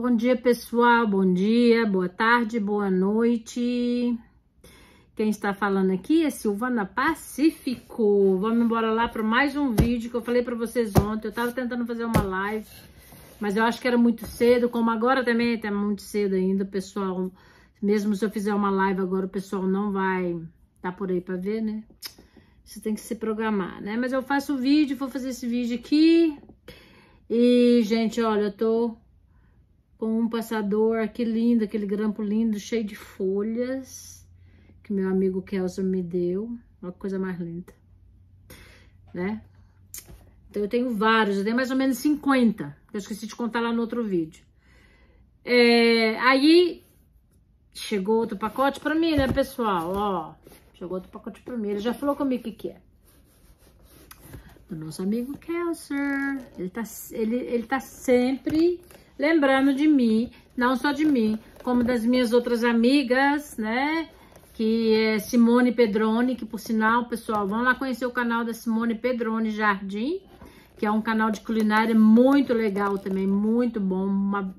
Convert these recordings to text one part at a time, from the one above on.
Bom dia, pessoal. Bom dia, boa tarde, boa noite. Quem está falando aqui é Silvana Pacífico. Vamos embora lá para mais um vídeo que eu falei para vocês ontem. Eu estava tentando fazer uma live, mas eu acho que era muito cedo, como agora também é muito cedo ainda, pessoal. Mesmo se eu fizer uma live agora, o pessoal não vai estar tá por aí para ver, né? Você tem que se programar, né? Mas eu faço o vídeo, vou fazer esse vídeo aqui. E, gente, olha, eu tô com um passador, que lindo, aquele grampo lindo, cheio de folhas, que meu amigo Kelson me deu, uma coisa mais linda, né? Então, eu tenho vários, eu tenho mais ou menos 50, eu esqueci de contar lá no outro vídeo. É, aí, chegou outro pacote pra mim, né, pessoal? Ó, chegou outro pacote pra mim, ele já falou comigo o que que é do nosso amigo Kelser. Ele tá, ele, ele tá sempre lembrando de mim, não só de mim, como das minhas outras amigas, né? Que é Simone Pedrone, que por sinal, pessoal, vão lá conhecer o canal da Simone Pedrone Jardim, que é um canal de culinária muito legal também, muito bom, uma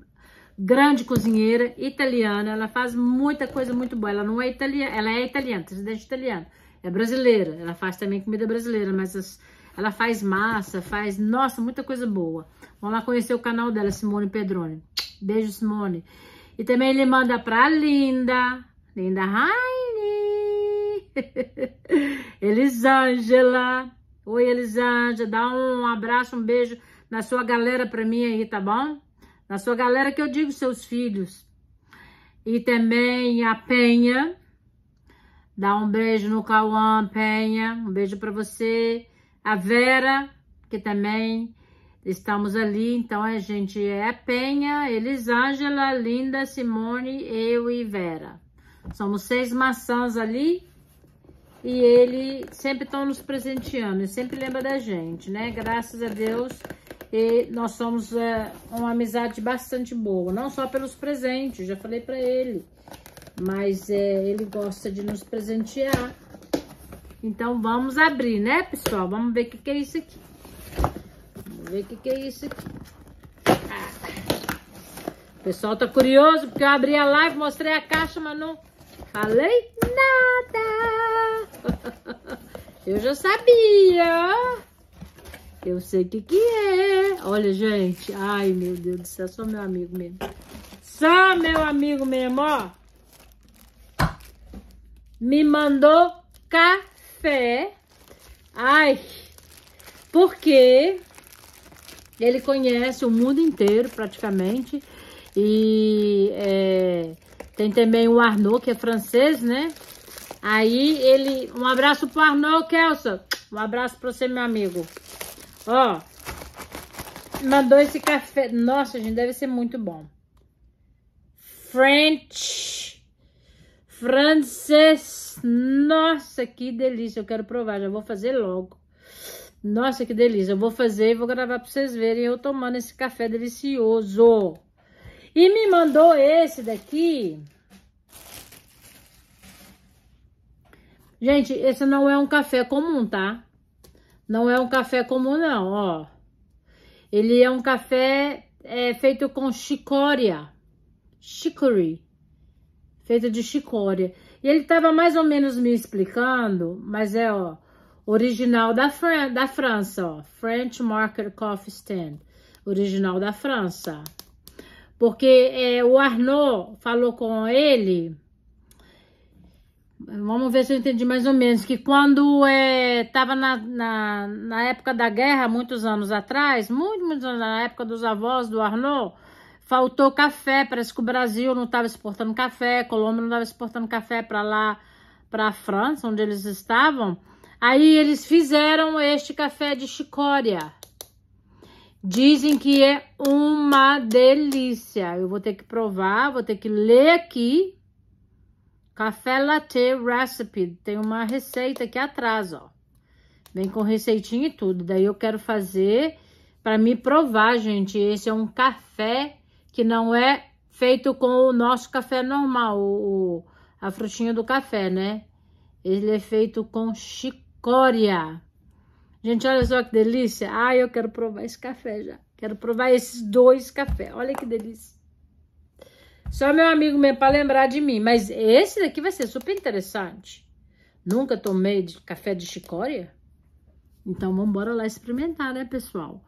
grande cozinheira italiana, ela faz muita coisa muito boa, ela não é italiana, ela é italiana, presidente italiana, é brasileira, ela faz também comida brasileira, mas as ela faz massa, faz, nossa, muita coisa boa. Vamos lá conhecer o canal dela, Simone Pedrone. Beijo, Simone. E também ele manda pra Linda, Linda Heine. Elisângela. Oi, Elisângela, dá um abraço, um beijo na sua galera pra mim aí, tá bom? Na sua galera que eu digo seus filhos. E também a Penha, Dá um beijo no Cauã Penha, um beijo para você a Vera, que também estamos ali, então a gente é a Penha, Elisângela, Linda, Simone, eu e Vera. Somos seis maçãs ali e ele sempre estão nos presenteando, ele sempre lembra da gente, né? Graças a Deus e nós somos é, uma amizade bastante boa, não só pelos presentes, já falei para ele, mas é, ele gosta de nos presentear então, vamos abrir, né, pessoal? Vamos ver o que, que é isso aqui. Vamos ver o que, que é isso aqui. Ah. O pessoal tá curioso porque eu abri a live, mostrei a caixa, mas não falei nada. Eu já sabia. Eu sei o que que é. Olha, gente. Ai, meu Deus do céu. Só meu amigo mesmo. Só meu amigo mesmo, ó. Me mandou cá fé. Ai, porque ele conhece o mundo inteiro praticamente. E é, tem também o Arnaud, que é francês, né? Aí ele. Um abraço pro Arnaud, Kelson. Um abraço pra você, meu amigo. Ó, mandou esse café. Nossa, gente, deve ser muito bom. French. Francês. Nossa, que delícia! Eu quero provar, já vou fazer logo. Nossa, que delícia! Eu vou fazer e vou gravar para vocês verem eu tomando esse café delicioso. E me mandou esse daqui. Gente, esse não é um café comum, tá? Não é um café comum, não, ó. Ele é um café é, feito com chicória. Chicory. Feito de chicória. E ele estava mais ou menos me explicando, mas é, ó, original da, Fran da França, ó, French Market Coffee Stand, original da França. Porque é, o Arnaud falou com ele, vamos ver se eu entendi mais ou menos, que quando estava é, na, na, na época da guerra, muitos anos atrás, muito, muitos anos, na época dos avós do Arnaud, Faltou café, parece que o Brasil não estava exportando café, Colômbia não estava exportando café para lá, para a França, onde eles estavam. Aí eles fizeram este café de chicória. Dizem que é uma delícia. Eu vou ter que provar, vou ter que ler aqui. Café Latte Recipe. Tem uma receita aqui atrás, ó. Vem com receitinha e tudo. Daí eu quero fazer para me provar, gente. Esse é um café que não é feito com o nosso café normal, o, a frutinha do café, né? Ele é feito com chicória. Gente, olha só que delícia. Ai, eu quero provar esse café já. Quero provar esses dois cafés. Olha que delícia. Só meu amigo mesmo para lembrar de mim. Mas esse daqui vai ser super interessante. Nunca tomei de café de chicória? Então, vamos embora lá experimentar, né, pessoal?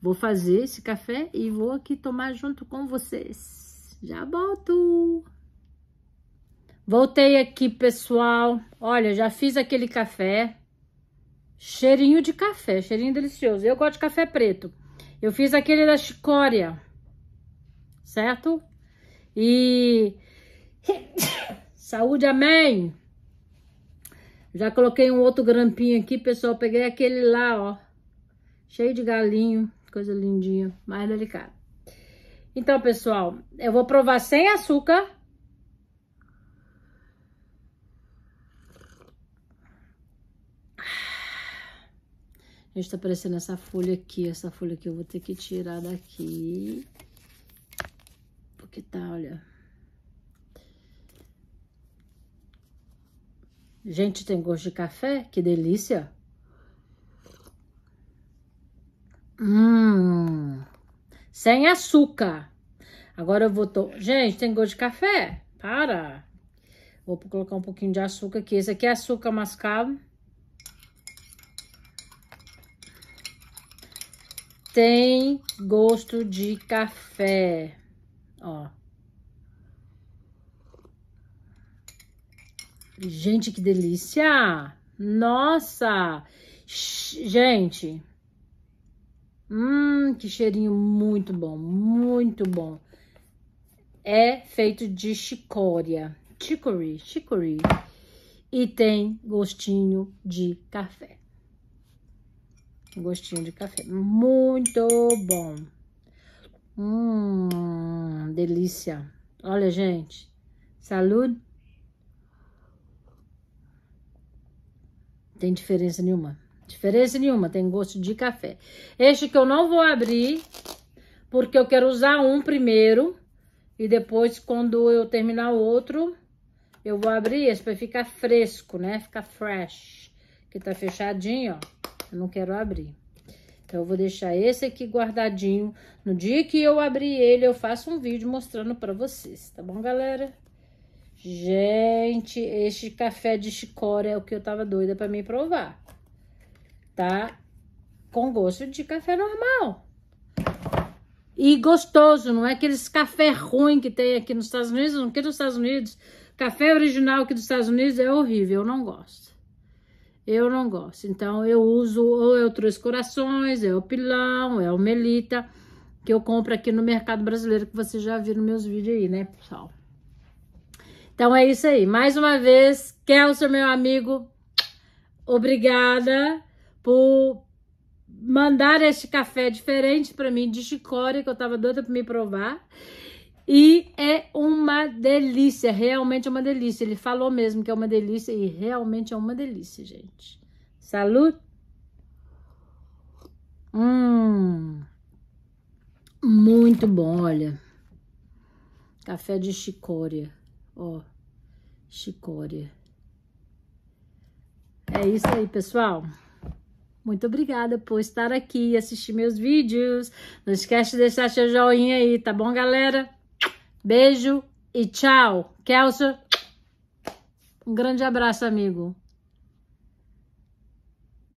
Vou fazer esse café e vou aqui tomar junto com vocês. Já volto! Voltei aqui, pessoal. Olha, já fiz aquele café. Cheirinho de café, cheirinho delicioso. Eu gosto de café preto. Eu fiz aquele da chicória, certo? E... Saúde, amém! Já coloquei um outro grampinho aqui, pessoal. Peguei aquele lá, ó. Cheio de galinho coisa lindinha, mais delicada. Então, pessoal, eu vou provar sem açúcar. Gente, ah, tá parecendo essa folha aqui, essa folha aqui eu vou ter que tirar daqui. Porque tá, olha... Gente, tem gosto de café? Que delícia! Hum sem açúcar. Agora eu vou... To... É. Gente, tem gosto de café? Para! Vou colocar um pouquinho de açúcar aqui. Esse aqui é açúcar mascavo. Tem gosto de café. Ó. Gente, que delícia! Nossa! Gente... Hum, que cheirinho muito bom, muito bom. É feito de chicória, chicory, chicory. E tem gostinho de café. Gostinho de café, muito bom. Hum, delícia. Olha, gente, saúde. Tem diferença nenhuma. Diferença nenhuma, tem gosto de café. Este que eu não vou abrir, porque eu quero usar um primeiro. E depois, quando eu terminar o outro, eu vou abrir esse para ficar fresco, né? Ficar fresh. Que tá fechadinho, ó. Eu não quero abrir. Então, eu vou deixar esse aqui guardadinho. No dia que eu abrir ele, eu faço um vídeo mostrando para vocês, tá bom, galera? Gente, este café de chicória é o que eu tava doida para me provar tá? Com gosto de café normal. E gostoso, não é aqueles café ruim que tem aqui nos Estados Unidos, porque nos Estados Unidos, café original aqui dos Estados Unidos é horrível, eu não gosto. Eu não gosto. Então, eu uso ou o Três corações, é o pilão, é o melita, que eu compro aqui no mercado brasileiro, que vocês já viram meus vídeos aí, né, pessoal? Então, é isso aí. Mais uma vez, Kelser, meu amigo, obrigada por tipo, mandar este café diferente para mim de chicória, que eu tava doida para me provar. E é uma delícia, realmente é uma delícia. Ele falou mesmo que é uma delícia e realmente é uma delícia, gente. Salute! Hum, muito bom, olha. Café de chicória, ó, chicória. É isso aí, pessoal. Muito obrigada por estar aqui e assistir meus vídeos. Não esquece de deixar seu joinha aí, tá bom, galera? Beijo e tchau. Kelso, um grande abraço, amigo.